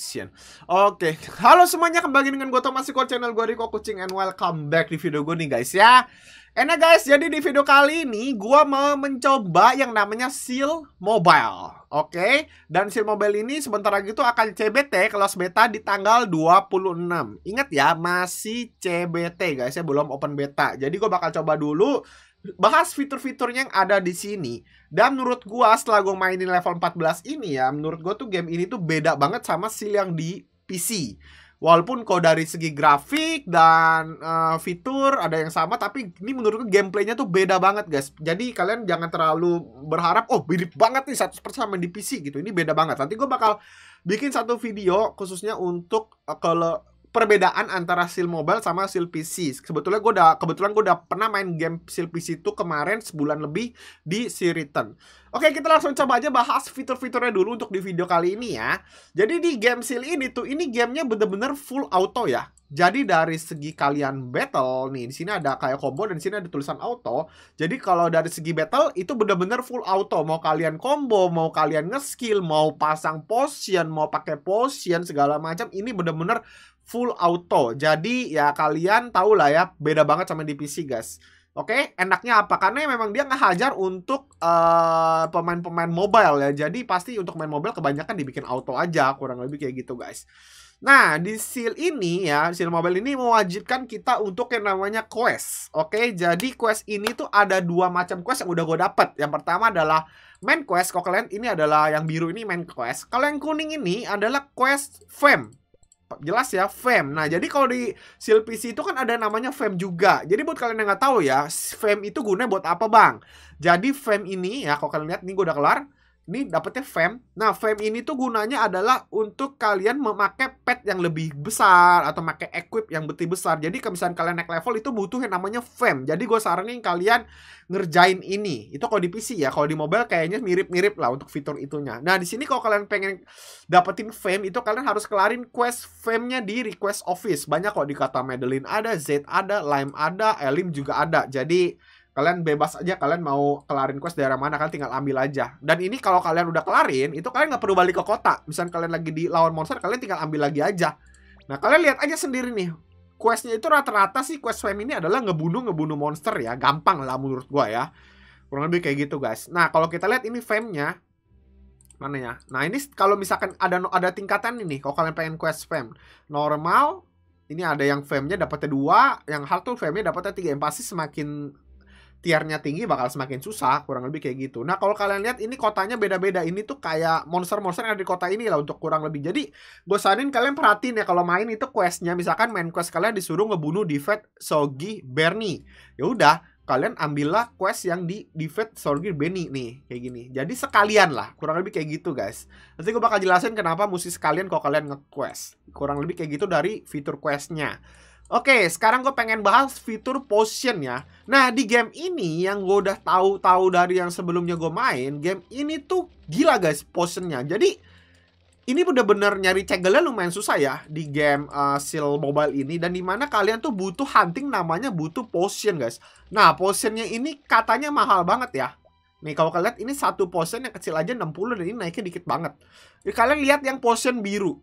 Action. Oke, okay. halo semuanya kembali dengan gue Thomas Siko channel gue Riko Kucing and welcome back di video gue nih guys ya. Enak guys, jadi di video kali ini gue mau mencoba yang namanya Seal Mobile. Oke, okay? dan Seal Mobile ini sebentar lagi tuh akan CBT kelas beta di tanggal 26. Ingat ya, masih CBT guys ya, belum open beta. Jadi gue bakal coba dulu bahas fitur-fiturnya yang ada di sini. Dan menurut gua setelah gua mainin level 14 ini ya, menurut gua tuh game ini tuh beda banget sama seal yang di PC. Walaupun kau dari segi grafik dan uh, fitur ada yang sama, tapi ini menurut menurutku gameplaynya tuh beda banget guys. Jadi kalian jangan terlalu berharap, oh mirip banget nih 100% sama di PC gitu. Ini beda banget. Nanti gua bakal bikin satu video khususnya untuk uh, kalau perbedaan antara seal mobile sama seal PC. Sebetulnya gue udah kebetulan gue udah pernah main game seal PC itu kemarin sebulan lebih di si Return. Oke, kita langsung coba aja bahas fitur-fiturnya dulu untuk di video kali ini ya. Jadi di game seal ini tuh ini gamenya bener-bener full auto ya. Jadi dari segi kalian battle nih, di sini ada kayak combo dan di sini ada tulisan auto. Jadi kalau dari segi battle itu bener-bener full auto. Mau kalian combo, mau kalian ngeskill, mau pasang potion, mau pakai potion segala macam, ini bener-bener full auto. Jadi ya kalian tau lah ya beda banget sama di PC guys. Oke, okay? enaknya apa? Karena memang dia ngehajar untuk eh, pemain-pemain uh, mobile ya. Jadi pasti untuk main mobile kebanyakan dibikin auto aja, kurang lebih kayak gitu guys. Nah, di seal ini ya, seal mobile ini mewajibkan kita untuk yang namanya quest. Oke, okay? jadi quest ini tuh ada dua macam quest yang udah gue dapet. Yang pertama adalah main quest, kalau kalian ini adalah yang biru ini main quest. Kalau yang kuning ini adalah quest fame jelas ya fam. Nah, jadi kalau di seal PC itu kan ada namanya fam juga. Jadi buat kalian yang nggak tahu ya, fam itu gunanya buat apa, Bang? Jadi fam ini ya kalau kalian lihat nih gue udah kelar ini dapetnya fam. Nah, fam ini tuh gunanya adalah untuk kalian memakai pet yang lebih besar atau pakai equip yang lebih besar. Jadi kalau misalnya kalian naik level itu butuh yang namanya fam. Jadi gue saranin kalian ngerjain ini. Itu kalau di PC ya, kalau di mobile kayaknya mirip-mirip lah untuk fitur itunya. Nah, di sini kalau kalian pengen dapetin fam itu kalian harus kelarin quest famnya di request office. Banyak kok di kata Madeline ada, Z ada, Lime ada, Elim juga ada. Jadi kalian bebas aja kalian mau kelarin quest daerah mana kalian tinggal ambil aja dan ini kalau kalian udah kelarin itu kalian nggak perlu balik ke kota misalnya kalian lagi di lawan monster kalian tinggal ambil lagi aja nah kalian lihat aja sendiri nih questnya itu rata-rata sih quest fam ini adalah ngebunuh ngebunuh monster ya gampang lah menurut gua ya kurang lebih kayak gitu guys nah kalau kita lihat ini famnya mana ya nah ini kalau misalkan ada ada tingkatan ini kalau kalian pengen quest fam normal ini ada yang famnya dapatnya dua yang hard tuh famnya dapatnya tiga yang pasti semakin tiernya tinggi bakal semakin susah kurang lebih kayak gitu nah kalau kalian lihat ini kotanya beda-beda ini tuh kayak monster-monster yang ada di kota ini lah untuk kurang lebih jadi gue saranin kalian perhatiin ya kalau main itu questnya misalkan main quest kalian disuruh ngebunuh Divet Sogi Bernie ya udah kalian ambillah quest yang di Divet Sogi Bernie nih kayak gini jadi sekalian lah kurang lebih kayak gitu guys nanti gue bakal jelasin kenapa mesti sekalian kalau kalian ngequest kurang lebih kayak gitu dari fitur questnya Oke, sekarang gue pengen bahas fitur potion ya. Nah, di game ini yang gue udah tahu-tahu dari yang sebelumnya gue main, game ini tuh gila guys potionnya. Jadi, ini udah bener nyari cegelnya lumayan susah ya di game uh, Seal Mobile ini. Dan dimana kalian tuh butuh hunting namanya butuh potion guys. Nah, potionnya ini katanya mahal banget ya. Nih kalau kalian lihat ini satu potion yang kecil aja 60 dan ini naiknya dikit banget. Jadi, kalian lihat yang potion biru.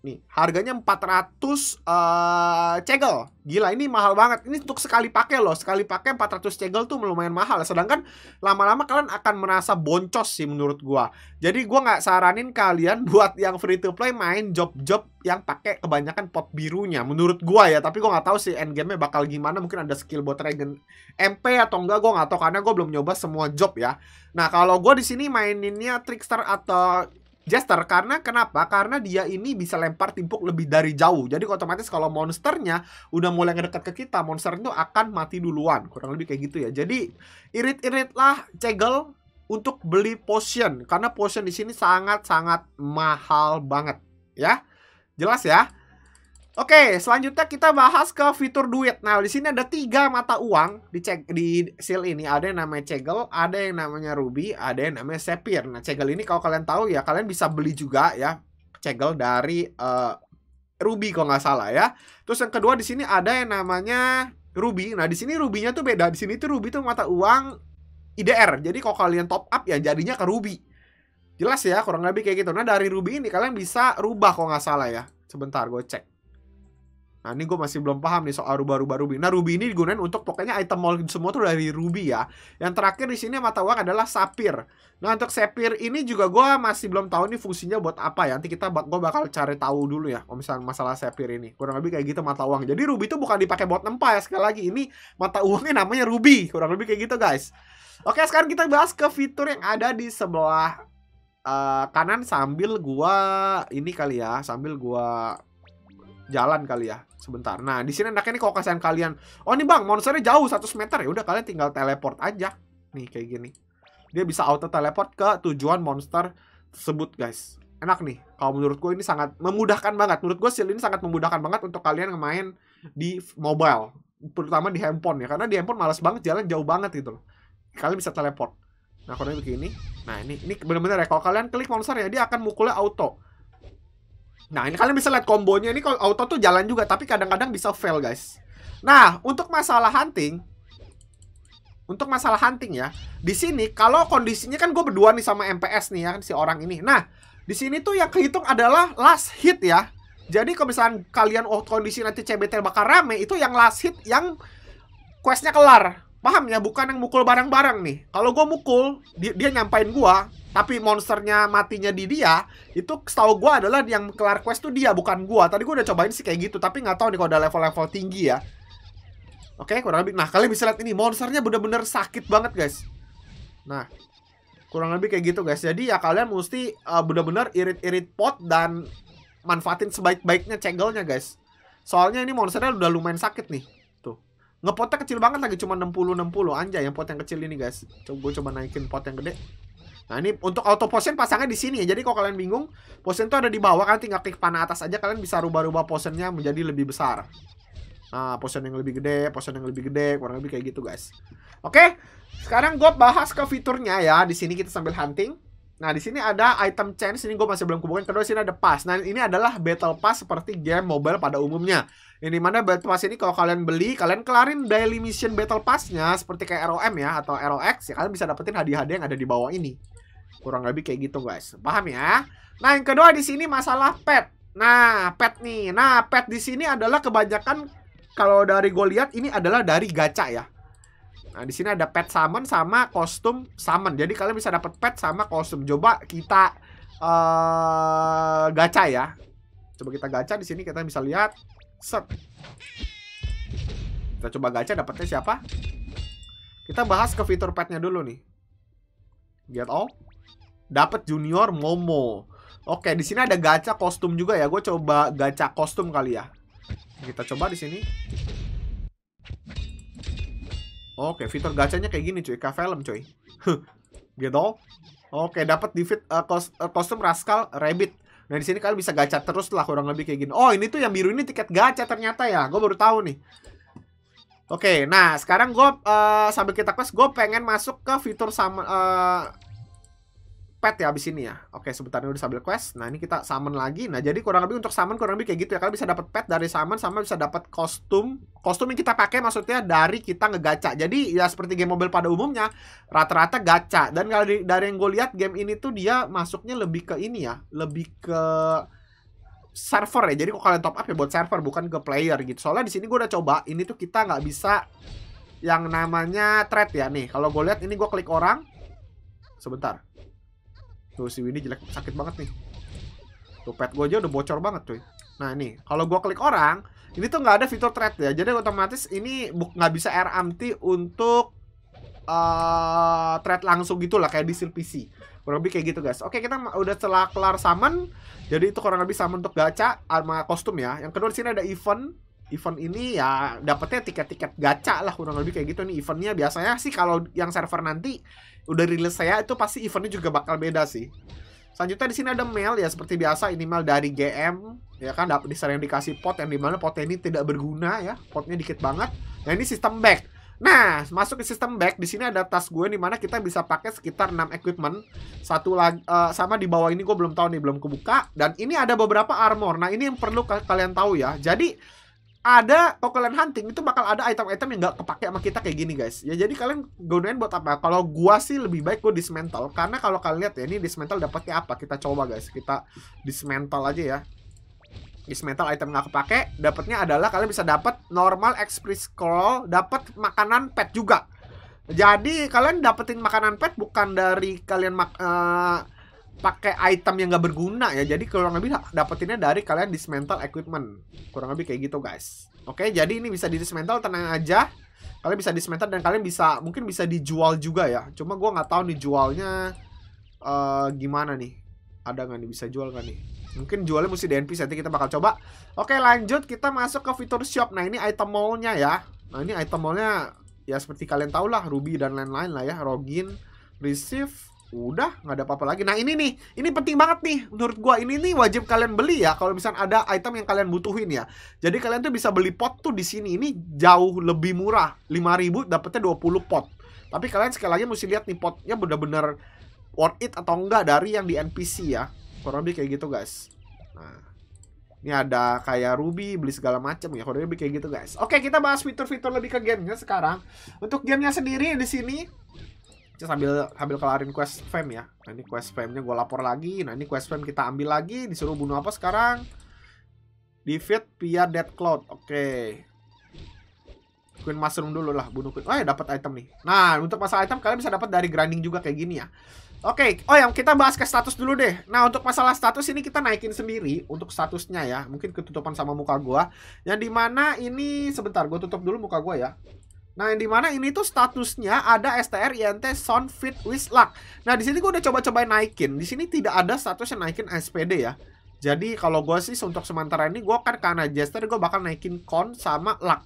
Nih, harganya 400 uh, eh, cegel. Gila, ini mahal banget. Ini untuk sekali pakai loh. Sekali pakai 400 cegel tuh lumayan mahal. Sedangkan lama-lama kalian akan merasa boncos sih menurut gua. Jadi gua nggak saranin kalian buat yang free to play main job-job yang pakai kebanyakan pot birunya menurut gua ya, tapi gua nggak tahu sih endgame-nya bakal gimana. Mungkin ada skill buat regen MP atau enggak gua nggak tahu karena gua belum nyoba semua job ya. Nah, kalau gua di sini maininnya trickster atau Jester karena kenapa? Karena dia ini bisa lempar timpuk lebih dari jauh. Jadi otomatis kalau monsternya udah mulai ngedekat ke kita, monster itu akan mati duluan. Kurang lebih kayak gitu ya. Jadi irit-iritlah cegel untuk beli potion karena potion di sini sangat-sangat mahal banget ya. Jelas ya? Oke, selanjutnya kita bahas ke fitur duit. Nah, di sini ada tiga mata uang di cek di seal ini. Ada yang namanya cegel, ada yang namanya ruby, ada yang namanya sapphire. Nah, cegel ini kalau kalian tahu ya kalian bisa beli juga ya cegel dari uh, ruby kalau nggak salah ya. Terus yang kedua di sini ada yang namanya ruby. Nah, di sini rubinya tuh beda. Di sini tuh ruby tuh mata uang IDR. Jadi kalau kalian top up ya jadinya ke ruby. Jelas ya, kurang lebih kayak gitu. Nah, dari ruby ini kalian bisa rubah kalau nggak salah ya. Sebentar, gue cek. Nah ini gue masih belum paham nih soal rubah-rubah ruby. Nah ruby ini digunakan untuk pokoknya item mall semua tuh dari ruby ya. Yang terakhir di sini mata uang adalah sapir. Nah untuk sapir ini juga gue masih belum tahu nih fungsinya buat apa ya. Nanti kita gue bakal cari tahu dulu ya. Kalau misalnya masalah sapir ini kurang lebih kayak gitu mata uang. Jadi ruby itu bukan dipakai buat nempa ya sekali lagi ini mata uangnya namanya ruby kurang lebih kayak gitu guys. Oke sekarang kita bahas ke fitur yang ada di sebelah uh, kanan sambil gue ini kali ya sambil gue jalan kali ya sebentar. Nah, di sini enaknya nih kalau kasihan kalian, oh nih Bang, monsternya jauh 100 meter ya udah kalian tinggal teleport aja. Nih kayak gini. Dia bisa auto teleport ke tujuan monster tersebut, guys. Enak nih. Kalau menurut gue ini sangat memudahkan banget. Menurut gue ini sangat memudahkan banget untuk kalian main di mobile, terutama di handphone ya. Karena di handphone malas banget jalan jauh banget gitu loh. Kalian bisa teleport. Nah, kalau begini, nah ini ini benar-benar ya. Kalau kalian klik monster ya, dia akan mukulnya auto Nah, ini kalian bisa lihat kombonya ini kalau auto tuh jalan juga, tapi kadang-kadang bisa fail, guys. Nah, untuk masalah hunting untuk masalah hunting ya. Di sini kalau kondisinya kan gue berdua nih sama MPS nih ya kan si orang ini. Nah, di sini tuh yang kehitung adalah last hit ya. Jadi kalau misalnya kalian oh kondisi nanti CBT bakal rame itu yang last hit yang questnya kelar. Paham ya, bukan yang mukul barang-barang nih. Kalau gue mukul, dia, dia nyampain gue, tapi monsternya matinya di dia, itu setahu gue adalah yang kelar quest tuh dia, bukan gue. Tadi gue udah cobain sih kayak gitu, tapi nggak tahu nih kalau udah level-level tinggi ya. Oke, okay, kurang lebih. Nah, kalian bisa lihat ini, monsternya bener-bener sakit banget, guys. Nah, kurang lebih kayak gitu, guys. Jadi ya kalian mesti uh, bener-bener irit-irit pot dan manfaatin sebaik-baiknya cegelnya, guys. Soalnya ini monsternya udah lumayan sakit nih. Ngepotnya kecil banget lagi cuma 60 60 anjay yang pot yang kecil ini guys. Coba coba naikin pot yang gede. Nah, ini untuk auto posen pasangnya di sini ya. Jadi kalau kalian bingung, posen tuh ada di bawah kan tinggal klik panah atas aja kalian bisa rubah-rubah posennya menjadi lebih besar. Nah, posen yang lebih gede, posen yang lebih gede, kurang lebih kayak gitu, guys. Oke. Sekarang gue bahas ke fiturnya ya. Di sini kita sambil hunting. Nah, di sini ada item change, ini gue masih belum kumpulkan. Kedua, sini ada pass. Nah, ini adalah battle pass seperti game mobile pada umumnya. Ini mana battle pass ini kalau kalian beli, kalian kelarin daily mission battle passnya seperti kayak ROM ya, atau ROX, ya kalian bisa dapetin hadiah-hadiah yang ada di bawah ini. Kurang lebih kayak gitu, guys. Paham ya? Nah, yang kedua di sini masalah pet. Nah, pet nih. Nah, pet di sini adalah kebanyakan kalau dari gue lihat ini adalah dari gacha ya Nah, di sini ada pet summon sama kostum summon. Jadi kalian bisa dapat pet sama kostum. Coba kita uh, gacha ya. Coba kita gacha di sini kita bisa lihat set. Kita coba gacha dapatnya siapa? Kita bahas ke fitur petnya dulu nih. Get all. Dapat junior Momo. Oke, di sini ada gacha kostum juga ya. Gue coba gacha kostum kali ya. Kita coba di sini. Oke, fitur gacanya kayak gini cuy, kayak film cuy. gitu. Oke, dapat di fit uh, kos, uh, kostum Rascal Rabbit. Nah, di sini kalian bisa gacha terus lah kurang lebih kayak gini. Oh, ini tuh yang biru ini tiket gacha ternyata ya. Gue baru tahu nih. Oke, nah sekarang gue uh, sambil kita quest, gue pengen masuk ke fitur sama uh, pet ya abis ini ya. Oke, sebentar ini udah sambil quest. Nah, ini kita summon lagi. Nah, jadi kurang lebih untuk summon kurang lebih kayak gitu ya. Kalian bisa dapat pet dari summon sama bisa dapat kostum. Kostum yang kita pakai maksudnya dari kita ngegaca. Jadi ya seperti game mobile pada umumnya, rata-rata gacha. Dan kalau dari, dari yang gue lihat game ini tuh dia masuknya lebih ke ini ya, lebih ke server ya. Jadi kok kalian top up ya buat server bukan ke player gitu. Soalnya di sini gue udah coba, ini tuh kita nggak bisa yang namanya thread ya nih. Kalau gue lihat ini gue klik orang. Sebentar Tuh si Windy jelek sakit banget nih. Tuh pet gue aja udah bocor banget cuy. Nah ini, kalau gue klik orang, ini tuh nggak ada fitur thread ya. Jadi otomatis ini nggak bisa air RMT untuk uh, eh, thread langsung gitu lah kayak di seal PC. Kurang lebih kayak gitu guys. Oke, kita udah telah kelar summon. Jadi itu kurang lebih summon untuk gacha sama kostum ya. Yang kedua di sini ada event event ini ya dapetnya tiket-tiket gacha lah kurang lebih kayak gitu nih eventnya biasanya sih kalau yang server nanti udah rilis saya itu pasti eventnya juga bakal beda sih selanjutnya di sini ada mail ya seperti biasa ini mail dari GM ya kan dapat sering dikasih pot yang dimana pot ini tidak berguna ya potnya dikit banget nah ini sistem back Nah, masuk ke sistem back di sini ada tas gue dimana kita bisa pakai sekitar 6 equipment. Satu lagi uh, eh, sama di bawah ini gue belum tahu nih, belum kebuka dan ini ada beberapa armor. Nah, ini yang perlu kalian tahu ya. Jadi ada token hunting itu bakal ada item-item yang nggak kepake sama kita kayak gini guys ya jadi kalian gunain buat apa kalau gua sih lebih baik gua dismantle karena kalau kalian lihat ya ini dismantle dapatnya apa kita coba guys kita dismantle aja ya dismantle item nggak kepake dapetnya adalah kalian bisa dapat normal express scroll dapat makanan pet juga jadi kalian dapetin makanan pet bukan dari kalian mak uh, pakai item yang gak berguna ya. Jadi kurang lebih dapetinnya dari kalian dismantle equipment. Kurang lebih kayak gitu guys. Oke, jadi ini bisa di dismantle tenang aja. Kalian bisa dismantle dan kalian bisa mungkin bisa dijual juga ya. Cuma gue nggak tahu nih jualnya uh, gimana nih. Ada nggak nih bisa jual gak nih? Mungkin jualnya mesti dnp nanti kita bakal coba. Oke, lanjut kita masuk ke fitur shop. Nah, ini item mallnya ya. Nah, ini item mallnya ya seperti kalian tahu lah Ruby dan lain-lain lah ya. Rogin, Receive, udah nggak ada apa-apa lagi nah ini nih ini penting banget nih menurut gue ini nih wajib kalian beli ya kalau misalnya ada item yang kalian butuhin ya jadi kalian tuh bisa beli pot tuh di sini ini jauh lebih murah 5000 dapetnya 20 pot tapi kalian sekali lagi mesti lihat nih potnya bener-bener worth it atau enggak dari yang di NPC ya kurang lebih kayak gitu guys nah ini ada kayak ruby, beli segala macam ya. Kurang lebih kayak gitu, guys. Oke, kita bahas fitur-fitur lebih ke gamenya sekarang. Untuk gamenya sendiri di sini sambil sambil kelarin quest fam ya nah ini quest famnya gue lapor lagi nah ini quest fam kita ambil lagi disuruh bunuh apa sekarang defeat via dead cloud oke okay. Queen Mushroom dulu lah bunuh Queen. Oh ya dapat item nih. Nah untuk masalah item kalian bisa dapat dari grinding juga kayak gini ya. Oke, okay. oh yang kita bahas ke status dulu deh. Nah untuk masalah status ini kita naikin sendiri untuk statusnya ya. Mungkin ketutupan sama muka gue, Yang dimana ini sebentar gue tutup dulu muka gue ya. Nah, yang dimana ini tuh statusnya ada STR INT Sound Fit with Luck. Nah, di sini gue udah coba-cobain naikin. Di sini tidak ada statusnya naikin SPD ya. Jadi, kalau gue sih untuk sementara ini, gue akan karena Jester, gue bakal naikin Con sama Luck.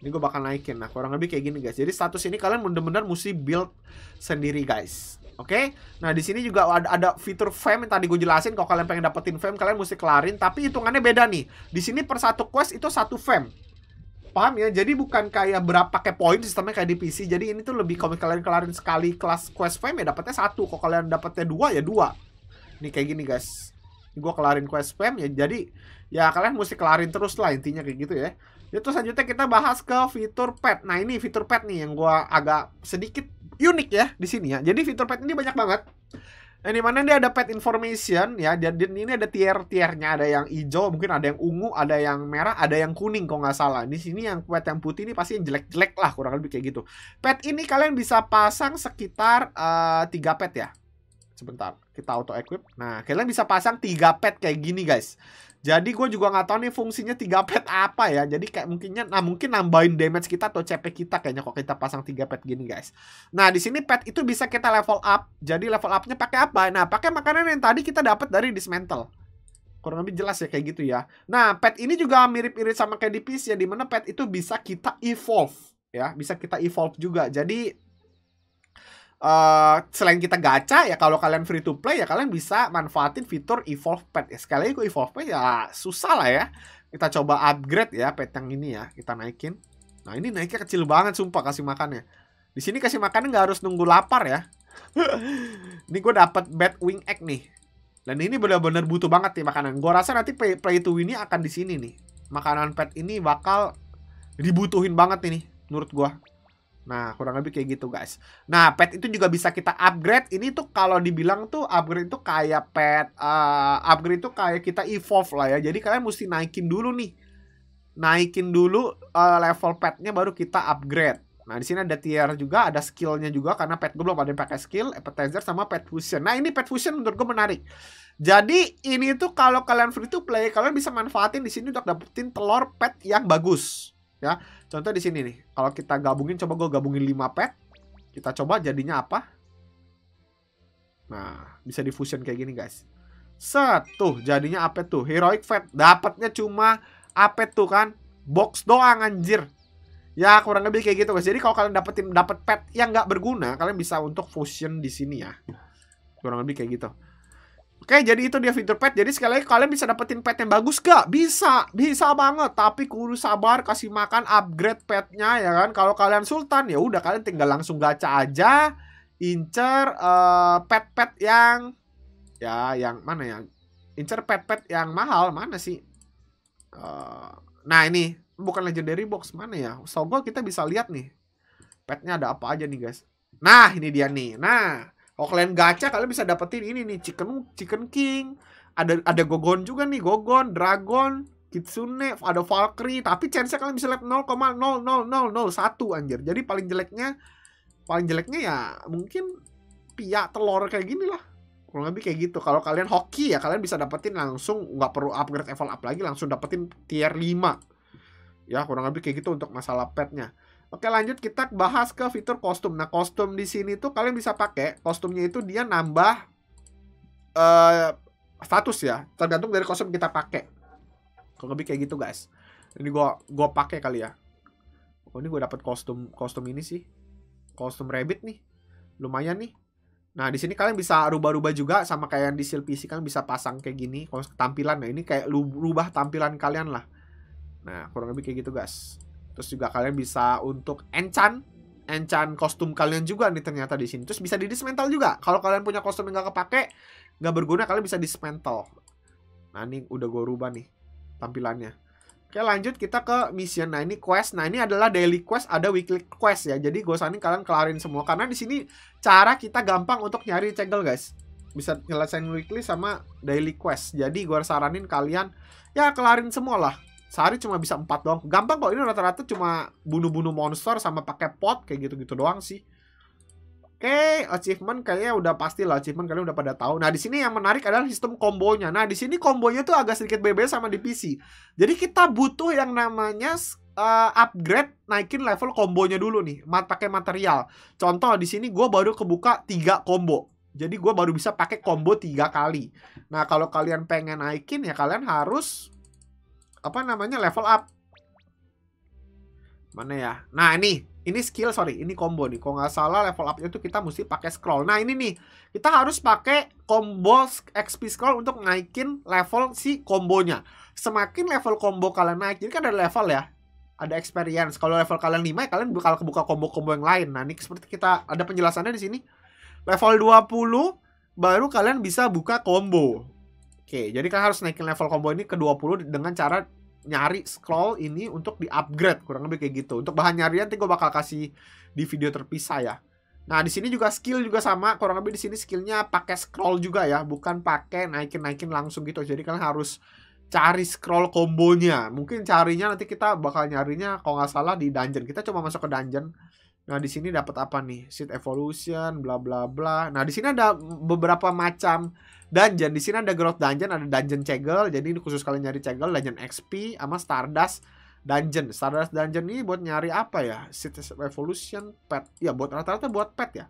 Ini gue bakal naikin. Nah, kurang lebih kayak gini, guys. Jadi, status ini kalian bener-bener mesti build sendiri, guys. Oke, okay? nah di sini juga ada, ada fitur fame yang tadi gue jelasin. Kalau kalian pengen dapetin fame, kalian mesti kelarin. Tapi hitungannya beda nih. Di sini per satu quest itu satu fame paham ya jadi bukan kayak berapa kayak poin sistemnya kayak di PC jadi ini tuh lebih kalau kalian kelarin sekali kelas quest fame ya dapatnya satu kalau kalian dapatnya dua ya dua nih kayak gini guys gue kelarin quest fame ya jadi ya kalian mesti kelarin terus lah intinya kayak gitu ya ya terus selanjutnya kita bahas ke fitur pet nah ini fitur pet nih yang gue agak sedikit unik ya di sini ya jadi fitur pet ini banyak banget ini mana dia ada pet information ya. Jadi ini ada tier-tiernya, ada yang hijau, mungkin ada yang ungu, ada yang merah, ada yang kuning kalau nggak salah. Di sini yang pet yang putih ini pasti yang jelek-jelek lah kurang lebih kayak gitu. Pet ini kalian bisa pasang sekitar eh, tiga 3 pet ya. Sebentar, kita auto equip. Nah, kalian bisa pasang tiga pet kayak gini guys. Jadi gue juga gak tahu nih fungsinya 3 pet apa ya. Jadi kayak mungkinnya nah mungkin nambahin damage kita atau CP kita kayaknya kok kita pasang 3 pet gini guys. Nah, di sini pet itu bisa kita level up. Jadi level up-nya pakai apa? Nah, pakai makanan yang tadi kita dapat dari dismantle. Kurang lebih jelas ya kayak gitu ya. Nah, pet ini juga mirip-mirip sama kayak di PC ya dimana pet itu bisa kita evolve ya, bisa kita evolve juga. Jadi Uh, selain kita gacha ya kalau kalian free to play ya kalian bisa manfaatin fitur evolve pet ya, sekali lagi evolve pet ya susah lah ya kita coba upgrade ya pet yang ini ya kita naikin nah ini naiknya kecil banget sumpah kasih makannya di sini kasih makannya nggak harus nunggu lapar ya ini gue dapat bad wing egg nih dan ini benar-benar butuh banget nih makanan gue rasa nanti play, play to win ini akan di sini nih makanan pet ini bakal dibutuhin banget ini menurut gue Nah, kurang lebih kayak gitu, guys. Nah, pet itu juga bisa kita upgrade. Ini tuh kalau dibilang tuh upgrade itu kayak pet uh, upgrade itu kayak kita evolve lah ya. Jadi kalian mesti naikin dulu nih. Naikin dulu uh, level petnya baru kita upgrade. Nah, di sini ada tier juga, ada skillnya juga karena pet gue belum ada yang pakai skill, appetizer sama pet fusion. Nah, ini pet fusion menurut gue menarik. Jadi, ini tuh kalau kalian free to play, kalian bisa manfaatin di sini untuk dapetin telur pet yang bagus, ya. Contoh di sini nih. Kalau kita gabungin, coba gue gabungin 5 pet. Kita coba jadinya apa? Nah, bisa di kayak gini guys. Set, tuh jadinya apa tuh? Heroic Fat. Dapatnya cuma apa tuh kan? Box doang anjir. Ya kurang lebih kayak gitu guys. Jadi kalau kalian dapetin dapat pet yang nggak berguna, kalian bisa untuk fusion di sini ya. Kurang lebih kayak gitu. Oke, jadi itu dia fitur pet. Jadi sekali lagi kalian bisa dapetin pet yang bagus gak? Bisa, bisa banget. Tapi kudu sabar, kasih makan, upgrade petnya ya kan. Kalau kalian sultan ya udah kalian tinggal langsung gacha aja, incer uh, pet-pet yang ya yang mana ya? Incer pet-pet yang mahal mana sih? Uh, nah ini bukan legendary box mana ya? Sogo kita bisa lihat nih petnya ada apa aja nih guys. Nah ini dia nih. Nah kalau kalian gacha kalian bisa dapetin ini nih chicken chicken king ada ada gogon juga nih gogon dragon kitsune ada valkyrie tapi chance kalian bisa lihat 0,00001 anjir jadi paling jeleknya paling jeleknya ya mungkin pia telur kayak gini lah kurang lebih kayak gitu kalau kalian hoki ya kalian bisa dapetin langsung nggak perlu upgrade level up lagi langsung dapetin tier 5 ya kurang lebih kayak gitu untuk masalah petnya Oke lanjut kita bahas ke fitur kostum. Nah kostum di sini tuh kalian bisa pakai kostumnya itu dia nambah uh, status ya tergantung dari kostum kita pakai. Kalau lebih kayak gitu guys. Ini gua gua pakai kali ya. Oh ini gua dapat kostum kostum ini sih. Kostum rabbit nih. Lumayan nih. Nah, di sini kalian bisa rubah-rubah juga sama kayak yang di seal PC kalian bisa pasang kayak gini kalau tampilan. Nah, ini kayak rubah tampilan kalian lah. Nah, kurang lebih kayak gitu, guys. Terus juga kalian bisa untuk enchant enchant kostum kalian juga nih ternyata di sini. Terus bisa di dismantle juga. Kalau kalian punya kostum yang gak kepake, nggak berguna, kalian bisa dismantle. Nah, ini udah gue rubah nih tampilannya. Oke, lanjut kita ke mission. Nah, ini quest. Nah, ini adalah daily quest, ada weekly quest ya. Jadi, gue saranin kalian kelarin semua. Karena di sini cara kita gampang untuk nyari cegel, guys. Bisa nyelesain weekly sama daily quest. Jadi, gue saranin kalian ya kelarin semua lah sehari cuma bisa empat doang gampang kok ini rata-rata cuma bunuh-bunuh monster sama pakai pot kayak gitu-gitu doang sih Oke, okay, achievement kayaknya udah pasti lah achievement kalian udah pada tahu. Nah, di sini yang menarik adalah sistem kombonya. Nah, di sini kombonya tuh agak sedikit beda sama di PC. Jadi kita butuh yang namanya uh, upgrade naikin level kombonya dulu nih, mat pakai material. Contoh di sini gue baru kebuka tiga combo. Jadi gue baru bisa pakai combo tiga kali. Nah, kalau kalian pengen naikin ya kalian harus apa namanya level up mana ya nah ini ini skill sorry ini combo nih kalau nggak salah level upnya tuh kita mesti pakai scroll nah ini nih kita harus pakai combo XP scroll untuk naikin level si kombonya semakin level combo kalian naik ini kan ada level ya ada experience kalau level kalian 5 ya kalian bakal kebuka combo-combo yang lain nah ini seperti kita ada penjelasannya di sini level 20 baru kalian bisa buka combo Oke, jadi kalian harus naikin level combo ini ke 20 dengan cara nyari scroll ini untuk di-upgrade kurang lebih kayak gitu. Untuk bahan nyari nanti gue bakal kasih di video terpisah ya. Nah, di sini juga skill juga sama, kurang lebih di sini skillnya pakai scroll juga ya, bukan pakai naikin-naikin langsung gitu. Jadi kalian harus cari scroll kombonya. Mungkin carinya nanti kita bakal nyarinya kalau nggak salah di dungeon. Kita cuma masuk ke dungeon Nah, di sini dapat apa nih? Seed evolution, bla bla bla. Nah, di sini ada beberapa macam dungeon. Di sini ada growth dungeon, ada dungeon cegel. Jadi ini khusus kalian nyari cegel, dungeon XP sama Stardust dungeon. Stardust dungeon ini buat nyari apa ya? Seed evolution, pet. Ya, buat rata-rata buat pet ya.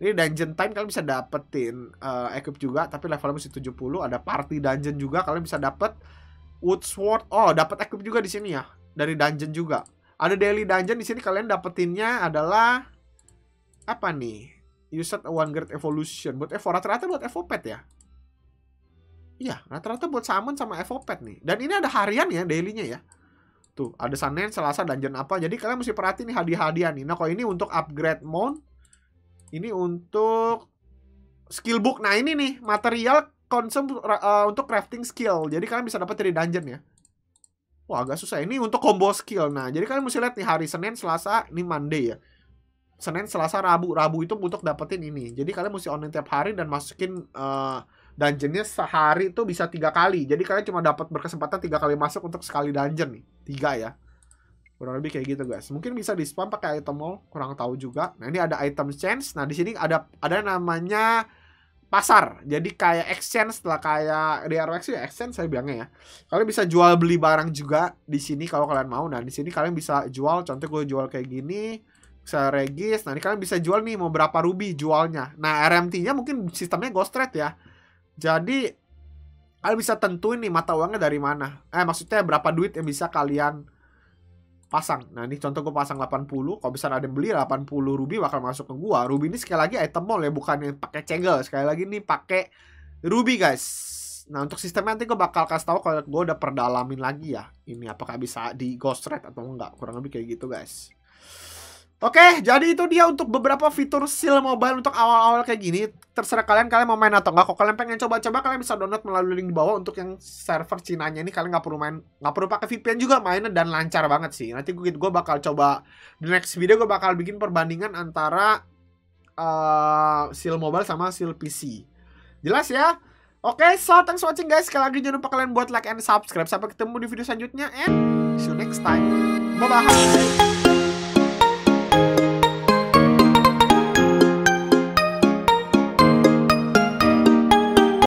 Ini dungeon time kalian bisa dapetin uh, equip juga, tapi levelnya masih 70. Ada party dungeon juga, kalian bisa dapet wood sword. Oh, dapat equip juga di sini ya. Dari dungeon juga. Ada daily dungeon di sini kalian dapetinnya adalah apa nih? a one great evolution buat Evo rata-rata buat Evo pet ya. Iya, rata-rata buat summon sama Evo pet nih. Dan ini ada harian ya dailynya ya. Tuh, ada Senin, Selasa, Dungeon apa. Jadi kalian mesti perhatiin nih hadiah-hadiah nih. Nah, kalau ini untuk upgrade mount. Ini untuk skill book. Nah, ini nih material konsum uh, untuk crafting skill. Jadi kalian bisa dapat dari dungeon ya. Wah agak susah ini untuk combo skill. Nah jadi kalian mesti lihat nih hari Senin, Selasa, ini Monday ya. Senin, Selasa, Rabu, Rabu itu untuk dapetin ini. Jadi kalian mesti online tiap hari dan masukin uh, dungeonnya sehari itu bisa tiga kali. Jadi kalian cuma dapat berkesempatan tiga kali masuk untuk sekali dungeon nih. Tiga ya. Kurang lebih kayak gitu guys. Mungkin bisa di spam pakai item mall, kurang tahu juga. Nah ini ada item chance. Nah di sini ada ada namanya pasar. Jadi kayak exchange setelah kayak di RX ya exchange saya bilangnya ya. Kalian bisa jual beli barang juga di sini kalau kalian mau. Nah, di sini kalian bisa jual contoh gue jual kayak gini saya regis. Nah, ini kalian bisa jual nih mau berapa ruby jualnya. Nah, RMT-nya mungkin sistemnya ghost trade ya. Jadi kalian bisa tentuin nih mata uangnya dari mana. Eh, maksudnya berapa duit yang bisa kalian pasang. Nah ini contoh gue pasang 80, kalau bisa ada yang beli 80 ruby bakal masuk ke gua. Ruby ini sekali lagi item mall ya, bukan yang pakai cegel. Sekali lagi nih pakai ruby guys. Nah untuk sistemnya nanti gue bakal kasih tahu kalau gue udah perdalamin lagi ya. Ini apakah bisa di ghost rate atau enggak, kurang lebih kayak gitu guys. Oke, jadi itu dia untuk beberapa fitur seal mobile untuk awal-awal kayak gini. Terserah kalian, kalian mau main atau nggak. Kalau kalian pengen coba-coba, kalian bisa download melalui link di bawah untuk yang server Cinanya ini. Kalian nggak perlu main, nggak perlu pakai VPN juga mainnya dan lancar banget sih. Nanti gue, bakal coba di next video gue bakal bikin perbandingan antara uh, seal mobile sama seal PC. Jelas ya? Oke, so thanks for watching guys. Sekali lagi jangan lupa kalian buat like and subscribe. Sampai ketemu di video selanjutnya and see you next time. Bye-bye.